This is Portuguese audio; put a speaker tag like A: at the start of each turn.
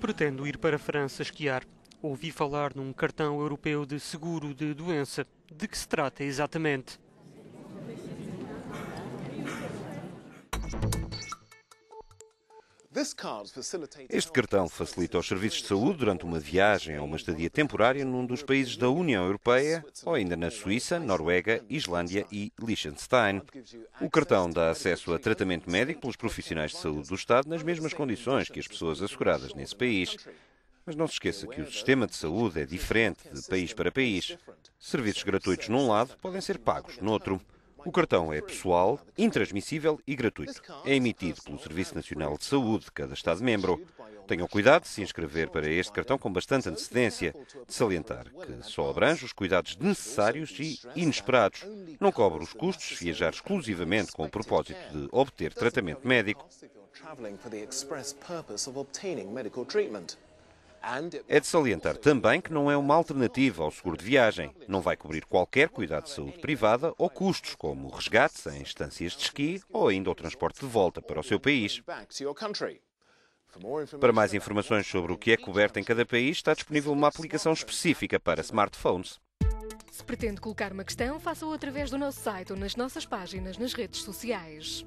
A: Pretendo ir para a França esquiar. Ouvi falar num cartão europeu de seguro de doença. De que se trata exatamente? Este
B: cartão facilita os serviços de saúde durante uma viagem ou uma estadia temporária num dos países da União Europeia ou ainda na Suíça, Noruega, Islândia e Liechtenstein. O cartão dá acesso a tratamento médico pelos profissionais de saúde do Estado nas mesmas condições que as pessoas asseguradas nesse país. Mas não se esqueça que o sistema de saúde é diferente de país para país. Serviços gratuitos num lado podem ser pagos noutro. No o cartão é pessoal, intransmissível e gratuito. É emitido pelo Serviço Nacional de Saúde de cada Estado-membro. Tenham cuidado de se inscrever para este cartão com bastante antecedência, de salientar que só abrange os cuidados necessários e inesperados. Não cobre os custos de viajar exclusivamente com o propósito de obter tratamento médico. É de salientar também que não é uma alternativa ao seguro de viagem. Não vai cobrir qualquer cuidado de saúde privada ou custos, como resgates em instâncias de esqui ou ainda o transporte de volta para o seu país. Para mais informações sobre o que é coberto em cada país, está disponível uma aplicação específica para smartphones. Se pretende colocar uma questão, faça-o através do nosso site ou nas nossas páginas nas redes sociais.